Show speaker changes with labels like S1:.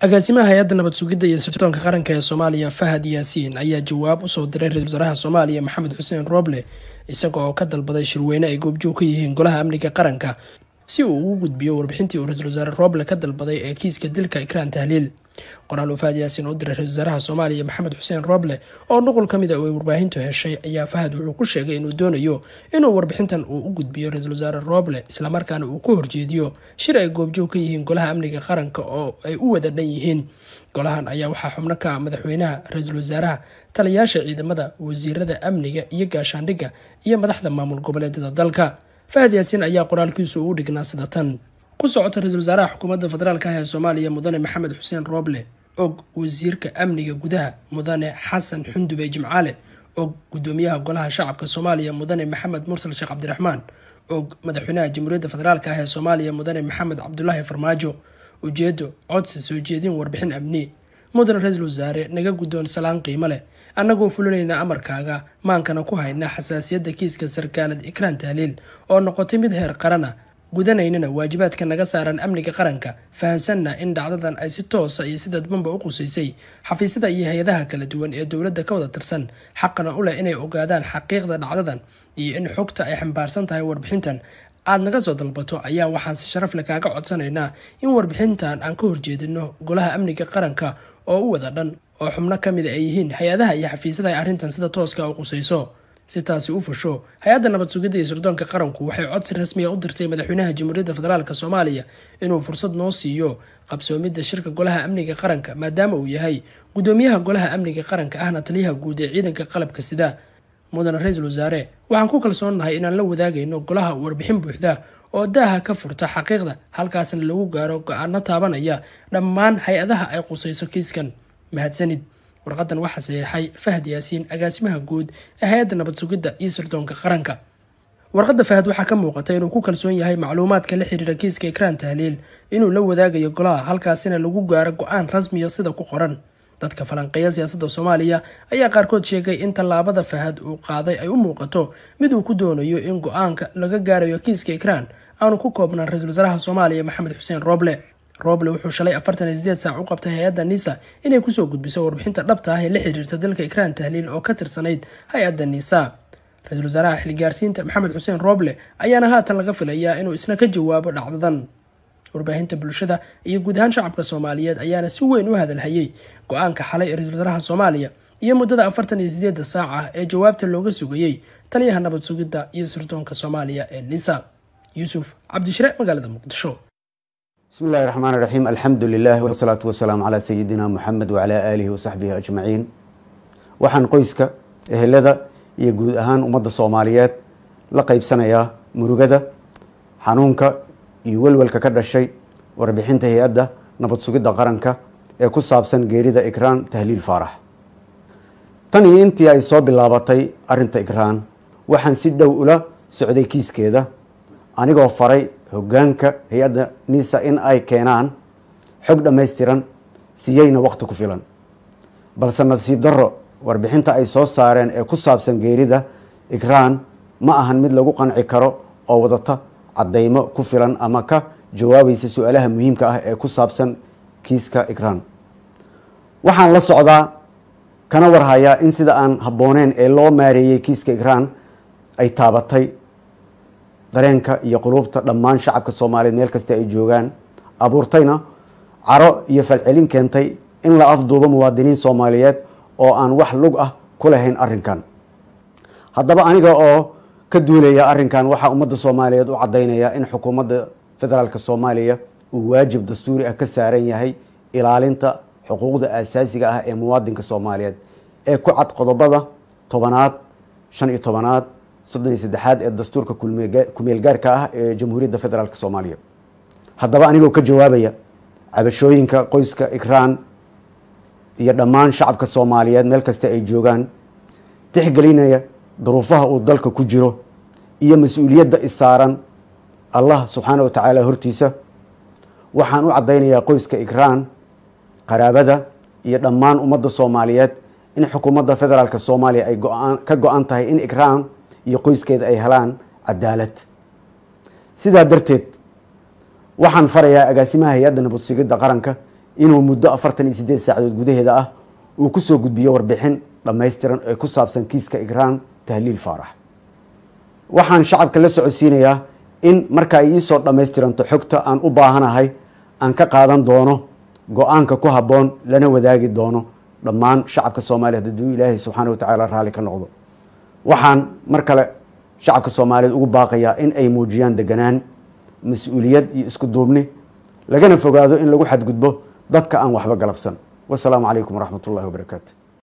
S1: agaasimaha hay-adda nabad sugidda iyo sirdoonka qaranka ee soomaaliya fahad yaasiin ayaa jawaab usoo diray ra-isul wasaaraha soomaaliya maxamed xuseen rooble isaga oo ka dalbaday shirweyne ay goobjoog ka yihiin golaha amniga qaranka si uu ugu gudbiyo warbixintii uu ra-isul wasaare rooble ka dalbaday ee kiiska dilka ikraan tahliil qoraal wafaad yaasin u diray ra-isul wasaaraha soomaaliya maxamed xuseen rooble oo nuqul ka mid a ah ay warbaahintu heshay ayaa fahad wuxuu ku sheegay inuu doonayo inuu warbixintan uu u gudbiyo ra-isul wasaare rooble islamarkaana uu ka horjeediyo shir ay goobjoog ka yihiin golaha amniga qaranka oo ay u wada dhan yihiin golahan ayaa waxaa xubno ka ah madaxweynaha ra-iisul wasaaraha taliyaasha ciidamada wasiirada amniga iyo gaashaandhigga iyo madaxda maamul goboleedyada dalka fahad yaasin ayaa qoraalkiisu uu dhignaa sida tan ku socota ra-isul wasaaraha xukuumadda federaalka ah ee soomaaliya mudane maxamed xuseen rooble og wasiirka amniga gudaha mudane xasan xundube jimcaale og gudoomiyaha golaha shacabka soomaaliya mudane maxamed mursal sheekh cabdiraxmaan og madaxweynaha jamhuuriyadda federaalk ah ee soomaaliya mudane maxamed cabdulaahi farmaajo ujeedo codsi soo jeedin warbixin amni mudane ra-iisul wasaare naga guddoon salaan qiimo leh annagoo fulinaynaa amarkaaga maankana ku haynaa xasaasiyadda kiiska sarkaalad ikraan tahliil oo noqotay mid heer qarana gudanaynana waajibaadka naga saaran amniga qaranka fahamsanna in dhacdadan ay si toosa ah iyo si dadbanba u qusaysay xafiisyada iyo hay-adaha kala duwan ee dowladda ka wada tirsan xaqana u leh inay ogaadaan xaqiiqda dhacdadan iyo in xogta ay xambaarsan tahay warbixintan aada naga soo dalbato ayaa waxaan si sharaf le kaaga codsanaynaa in warbixintan aan ka horjeedino golaha amniga qaranka oo u wada dhan oo xubno ka mida ah ay yihiin hay-adaha iyo xafiisyada ay arrintan sida tooska u qusayso si taasi u fasho hay-adda nabad sugidda iyo sirdoonka qaranku waxay codsi rasmiya u dirtay madaxweynaha jamhuuriyadda federaalk soomaaliya inuu fursad noo siiyo qabsoomidda shirka golaha amniga qaranka maadaama uu yahay guddoomiyaha golaha amniga qaranka ahna taliyaha guud ee ciidanka qalabka sida mudane ra-iisul wasaare waxaan ku kalsoonnahay inaan la wadaagayno golaha warbixin buuxda oo daaha ka furta xaqiiqda halkaasna lagu gaaro go-aano taabanaya dhammaan hay-adaha ay qusayso kiiskan mahadsanid warqaddan waxaa saxeexay fahad yaasiin agaasimaha guud ee hay-adda nabad sugidda iyo sirdoonka qaranka warqadda fahad waxaa ka muuqata inuu ku kalsoon yahay macluumaadka la xiriira kiiska ikraan tahliil inuu la wadaagayo golaha halkaasina lagu gaaro go-aan rasmiya sida ku qoran dadka falanqeeya siyaasadda soomaaliya ayaa qaarkood sheegay in tallaabada fahad uu qaaday ay u muuqato mid uu ku doonayo in go-aanka laga gaarayo kiiska ikraan aanu ku koobnaan ra-iisul wasaaraha soomaaliya maxamed xuseen rooble roble wuxuu shalay afartan iyo sideed saac u qabtay hay-adda nisa inay kusoo gudbiso warbixinta dhabta ah ee la xiriirta dalka ikraan tahliil oo ka tirsanayd hay-adda nisa ra-iisul wasaaraha xilgaarsiinta maxamed xuseen roble ayaana haatan laga filayaa inuu isna ka jawaabo dhacdadan warbaahinta bulshada iyo guud ahaan shacabka soomaaliyeed ayaana si weyn u hadalhayay go-aanka xalay ee ra-iisul wasaaraha soomaaliya iyo muddada afartan iyo sideeda saac ah ee jawaabta looga sugayey taliyaha nabad sugidda iyo sirdoonka soomaaliya ee nisa yuusuf cabdishire magaalada muqdisho
S2: بسم الله الرحمن الرحيم الحمد لله والصلاة والسلام على سيدنا محمد وعلى آله وصحبه أجمعين waxaan qoyska ehelada iyo guud ahaan ummadda soomaaliyeed la qaybsanayaa murugada xanuunka iyo welwelka ka dhashay warbixinta hay-adda nabad sugidda qaranka ee ku saabsan geerida ikraan tahliil faarax tan iyo intii ay soo bilaabatay arrinta ikraan waxaan si dhow ula socday kiiskeeda anigoo faray hogaanka hay-adda nisa in ay keenaan xog dhammaystiran siyeyna waqti ku filan balse nasiib darro warbixinta ay soo saareen ee ku saabsan geerida ikraan ma ahan mid lagu qanci karo oo wadata caddaymo ku filan ama ka jawaabaysa su-aalaha muhiimka ah ee ku saabsan kiiska ikraan waxaan la socdaa kana warhayaa in sida aan habbooneen ee loo maareeyey kiiska ikraan ay taabatay dareenka iyo quluubta dhammaan shacabka soomaaliyeed meel kasta ay joogaan abuurtayna caro iyo falcelin keentay in la afduubo muwaadiniin soomaaliyeed oo aan wax lug ah ku lahayn arrinkan haddaba aniga oo ka duulaya arrinkan waxaa ummadda soomaaliyeed u caddaynaya in xukuumadda federaalk soomaaliya uu waajib dastuuri ah ka saaran yahay ilaalinta xuquuqda aasaasiga ah ee muwaadinka soomaaliyeed ee ku cad qodobada tobanaad shan iyo tobanaad soddon iyo saddexaad ee dastuurka kumeel gaarka ah ee jamhuuriyadda federaalk soomaaliya haddaba anigoo ka jawaabaya cabashooyinka qoyska ikraan iyo dhammaan shacabka soomaaliyeed meel kasta ay joogaan tixgelinaya duruufaha uu dalka ku jiro iyo mas-uuliyadda isaaran allah subxaana wa tacaala hortiisa waxaan u caddaynayaa qoyska ikraan qaraabada iyo dhammaan ummadda soomaaliyeed in xukuumadda federaalk soomaaliya ay ka go-an tahay in ikraan iyo qoyskeeda ay helaan cadaalad sidaa darteed waxaan farayaa agaasimaha hay-adda nabadsugidda qaranka inuu muddo afartan iyo siddeed saacadood gudaheeda ah uu ku soo gudbiyo warbixin dhammaystiran ee ku saabsan kiiska igraan tahliil faarax waxaan shacabka la socodsiinayaa in marka ay iisoo dhammaystiranto xogta aan u baahanahay aan ka qaadan doono go-aanka ku habboon lana wadaagi doono dhammaan shacabka soomaaliya hadduu ilaahay subxaana wa tacaala raalli ka noqdo waxaan mar kale shacabka soomaaliyeed ugu baaqayaa in ay muujiyaan deganaan mas-uuliyad iyo isku duubni lagana fogaado in lagu xadgudbo dadka aan waxba galabsan wasalaamu calaykum waraxmatullahi wabarakaatu